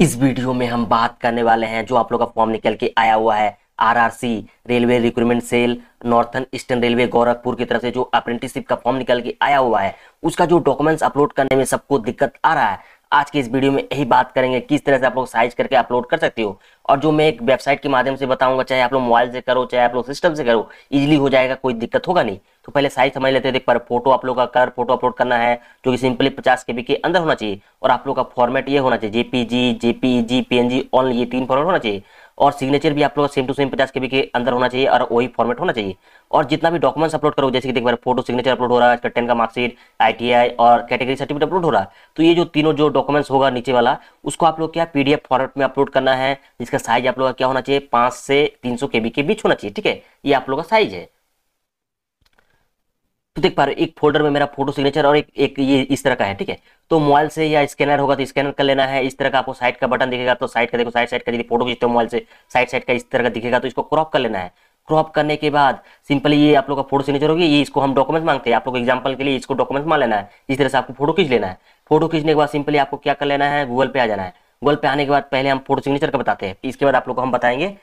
इस वीडियो में हम बात करने वाले हैं जो आप लोग का फॉर्म निकल के आया हुआ है RRC railway recruitment cell northern eastern railway Gorakhpur की तरफ से जो अप्रेंटिसशिप का फॉर्म निकल के आया हुआ है उसका जो डॉक्यूमेंट्स अपलोड करने में सबको दिक्कत आ रहा है आज के इस वीडियो में यही बात करेंगे किस तरह से आप लोग साइज करके अपलोड कर सकते हो और जो मैं एक वेबसाइट के माध्यम से बताऊंगा चाहे आप लोग मोबाइल से करो चाहे आप लोग सिस्टम से करो इजीली हो जाएगा कोई दिक्कत होगा नहीं तो पहले साइज समझ लेते हैं देख पर फोटो आप लोग का कलर फोटो अपलोड करना है जो कि सिंपली पचास के के अंदर होना चाहिए और आप लोग का फॉर्मेट ये होना चाहिए JP P N G only ये तीन फॉर्मेट होना चाहिए और सिग्नेचर भी आप लोग सेम टू सेम पचास के के अंदर होना चाहिए और वही फॉर्मेट होना चाहिए और जितना भी डॉक्यूमेंट्स अपलोड करो जैसे कि देख फोटो सिग्नेचर अपलोड हो रहा है इसका टेन का मार्कशीट आईटीआई और कैटेगरी सर्टिफिकेट अपलोड हो रहा है तो ये जो तीनों जो डॉक्यूमेंट्स होगा नीचे वाला उसको आप लोग क्या पीडीएफ फॉर्मेट में अपलोड करना है जिसका साइज आप लोग का क्या होना चाहिए पाँच से तीन सौ के बीच होना चाहिए ठीक है ये आप लोग का साइज है तो देख पा रहे हो एक फोल्डर में मेरा फोटो सिग्नेचर और एक एक ये इस तरह का है ठीक है तो मोबाइल से या स्कैनर होगा तो स्कैनर कर लेना है इस तरह का आपको साइड का बटन दिखेगा तो साइड का देखो साइड साइड का फोटो खींचते हो मोबाइल से साइड साइड का इस तरह का दिखेगा तो इसको क्रॉप कर लेना है क्रॉप करने के बाद सिंपली ये आप लोग का फोटो सिग्नेचर होगी ये इसको हम डॉक्यूमेंट मांगते हैं आप लोग एग्जाम्पल के लिए इसको डॉक्यूमेंट मान लेना है इस तरह से आपको फोटो खींच लेना है फोटो खींचने के बाद सिंपली आपको क्या कर लेना है गूगल पे आ जाना है गूगल पे आने के बाद पहले हम फोटो सिग्नेचर का बताते हैं इसके बाद आप लोग को हम बताएंगे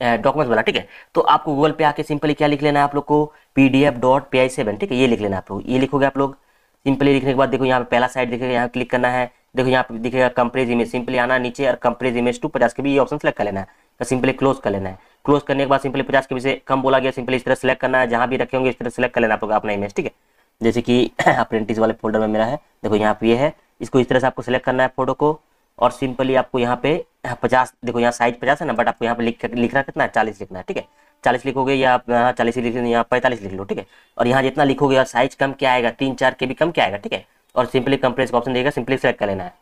डॉक्यूमेंट्स वाला ठीक है तो आपको गूगल पे आके सिंपली क्या लिख लेना है आप लोग को P D F dot P I seven ठीक है ये लिख लेना आप लोग ये लिखोगे आप लोग सिंपली लिखने के बाद देखो यहाँ पे पहला साइड देखेगा यहाँ क्लिक करना है देखो यहाँ पे दिखेगा कंप्रेज इमेज सिंपली आना नीचे और कंप्रेज इमेज टू पचास के भी ये ऑप्शन सेलेक्ट कर लेना है सिंपली तो क्लोज कर लेना है क्लोज करने के बाद सिंपली पचास के भी से कम बोला गया सिंपली इस तरह सेलेक्ट करना है जहाँ भी रखे होंगे इस तरह सेलेक्ट कर लेना आप अपना इमेज ठीक है जैसे कि अप्रेंटिस वाले फोल्डर में मेरा है देखो यहाँ पे ये है इसको इस तरह से आपको सेलेक्ट करना है फोटो को और सिंपली आपको यहाँ पे पचास देखो यहाँ साइज पचास है ना बट आपको यहाँ पर लिख लिखना कितना है चालीस लिखना है ठीक है चालीस लिखोगे या आप यहाँ चालीस लिख यहाँ पैंतालीस लिख लो ठीक है और यहाँ जितना लिखोगे और साइज कम क्या आएगा तीन चार के भी कम क्या आएगा ठीक है और सिंपली कंप्रेस का ऑप्शन देगा सिंपली सेलेक्ट कर लेना है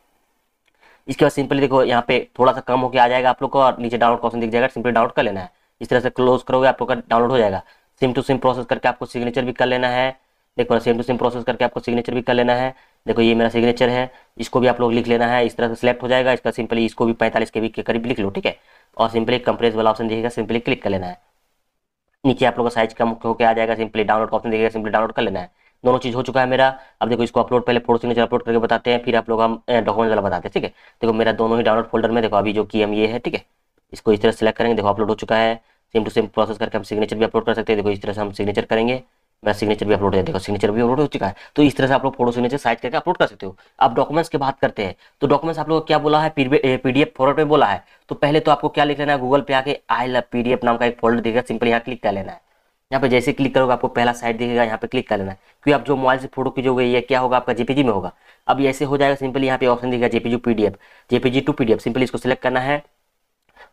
इसके बाद सिंपली देखो यहाँ पे थोड़ा सा कम होकर आ जाएगा आप लोग को और नीचे डाउनलोड का ऑप्शन दिख जाएगा सिंपली डाउनलोड कर लेना है इस तरह से क्लोज करोगे आप लोग का डाउनलोड हो जाएगा सिम टू सिम प्रोसेस करके आपको सिग्नेचर भी कर लेना है देखो सेम टू सेम प्रोसेस करके आपको सिग्नेचर भी कर लेना है देखो ये मेरा सिग्नेचर है इसको भी आप लोग लिख लेना है इस तरह से सिलेक्ट हो जाएगा इसका सिंपली इसको भी पैंतालीस के के करीब लिख लो ठीक है और सिंपली कंप्रेस वाला ऑप्शन देखेगा सिंपली क्लिक कर लेना है नीचे आप लोग का साइज कम होकर आ जाएगा सिंपली डाउनलोड का ऑप्शन देखेगा सिंपली डाउनलोड कर लेना है दोनों चीज़ हो चुका है मेरा अब देखो इसको अपलोड पहले फोटो सिग्नेचर अपलोड करके बताते हैं फिर आप लोग हम डॉक्यूमेंट वाला बताते हैं ठीक है देखो मेरा दोनों ही डाउनलोड फोल्डर में देखो अभी जो की हम ये है ठीक है इसको इस तरह सेलेक्ट करेंगे देखो अपलोड हो चुका है सेम टू सेम प्रोसेस करके हम सिग्नेचर भी अपलोड कर सकते हैं देखो इस तरह से हम सिग्नेचर करेंगे मेरा सिग्नेचर भी अपलोड है देखो सिग्नेचर भी अपलोड हो चुका है तो इस तरह से आप लोग फोटो सिग्नेचर साइज करके अपलोड कर सकते हो आप डॉक्यूमेंट्स की बात करते हैं तो डॉक्यूमेंट्स आप लोग को क्या बोला है पीडीएफ फॉर्मेट में बोला है तो पहले तो आपको क्या लिख लेना है गूगल पे आके आई लव पीडीएफ नाम का एक फोल्डर देगा सिंपल यहाँ क्लिक कर लेना है यहाँ पे जैसे क्लिक करोगे आपको पहला साइड दिखेगा यहाँ पे क्लिक कर लेना है क्योंकि आप जो मोबाइल से फोटो खींचोगे ये क्या होगा आपका जेपीजी में होगा अब ऐसे हो जाएगा सिंपल यहाँ पे ऑप्शन दिखेगा JPG PDF JPG to PDF simple इसको सिलेक्ट करना है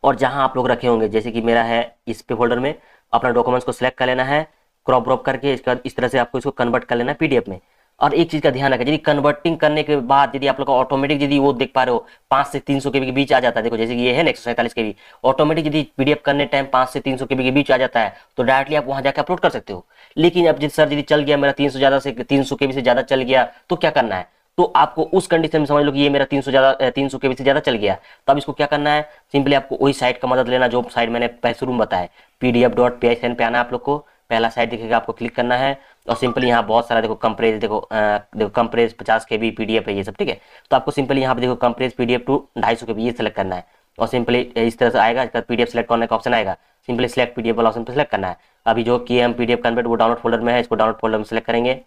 और जहाँ आप लोग रखे होंगे जैसे कि मेरा है इस पे फोल्डर में अपना डॉक्यूमेंट्स को सिलेक्ट कर लेना है क्रॉप व्रॉप करके इसका इस तरह से आपको इसको कन्वर्ट कर लेना पीडीएफ में और एक चीज का ध्यान रखें यदि कन्वर्टिंग करने के बाद यदि आप लोग ऑटोमेटिक यदि वो देख पा रहे हो पांच से तीन सौ के बीच आ जाता है देखो जैसे कि ये है ना एक सौ के बी ऑटोमेटिक यदि पीडीएफ करने टाइम पांच से तीन सौ के बीच आ जाता है तो डायरेक्टली आप वहां जाकर अपलोड कर सकते हो लेकिन अब सर यदि चल गया मेरा तीन सौ ज्यादा से तीन सौ के से ज्यादा चल गया तो क्या करना है तो आपको उस कंडीशन में समझ लो कि ये मेरा 300 ज्यादा 300 के से ज्यादा चल गया तो अब इसको क्या करना है सिंपली आपको वही साइट का मदद लेना जो साइट मैंने पैसरूम बताया पीडीएफ डॉट एन पे आना आप लोग को पहला साइड दिखेगा आपको क्लिक करना है और सिंपली यहाँ बहुत सारा देखो कंप्रेस देखो आ, देखो कंप्रेस पचास के बी पी है ये सब ठीक है तो आपको सिंपली यहाँ पे देखो compress P D F to ढाई सौ के बी ये सिलेक्ट करना है और सिंपली इस तरह से आएगा इसका पी डी एफ सेलेक्ट करने का ऑप्शन आएगा सिंपली सिलेक्ट पी वाला ऑप्शन पर सेलेक्ट करना है अभी जो कि हम पी डी एफ कन्वर्ट वो डाउनलोड फोल्डर में है इसको डाउनलोड फोल्डर में सेलेक्ट करेंगे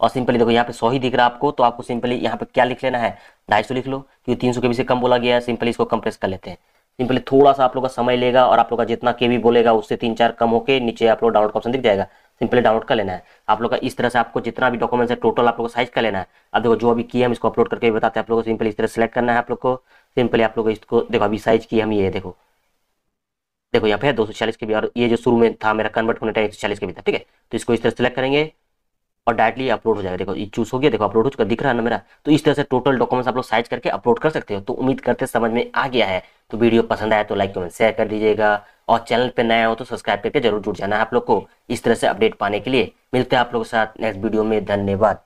और सिंपली देखो यहाँ पे सौ ही दिख रहा है आपको तो आपको सिंपली यहाँ पे क्या लिख लेना है ढाई सौ लिख लो क्योंकि तीन सौ के बी से कम बोला गया है सिंपली इसको कंप्रेस कर लेते हैं सिंपली थोड़ा सा आप लोग का समय लेगा और आप लोग का जितना के भी बोलेगा उससे तीन चार कम होकर नीचे आप लोग डाउनलोड ऑप्शन दिख जाएगा सिंपली डाउनलोड कर लेना है आप लोग का इस तरह से आपको जितना भी डॉक्यूमेंट है टोटल आप लोग को साइज कर लेना है अब देखो जो अभी किया हम इसको अपलोड करके बताते हैं आप लोग को सिंपली इस तरह सेलेक्ट करना है आप लोग को सिंपली आप लोग इसको देखो अभी साइज किया हम ये देखो देखो यहाँ पे सौ चालीस के भी और ये जो शुरू में था मेरा कन्वर्ट होने टाइम एक के भी था ठीक है तो इसको इस तरह सेलेक्ट करेंगे और डायरेक्टली अपलोड हो जाएगा देखो ये चूज हो गया देखो अपलोड हो चुका दिख रहा है ना मेरा तो इस तरह से टोटल डॉक्यूमेंट्स आप लोग साइज करके अपलोड कर सकते हो तो उम्मीद करते समझ में आ गया है तो वीडियो पसंद आया तो लाइक कमेंट शेयर कर दीजिएगा और चैनल पे नया हो तो सब्सक्राइब करके जरूर जुड़ जाना है आप लोग को इस तरह से अपडेट पाने के लिए मिलते हैं आप लोगों के साथ नेक्स्ट वीडियो में धन्यवाद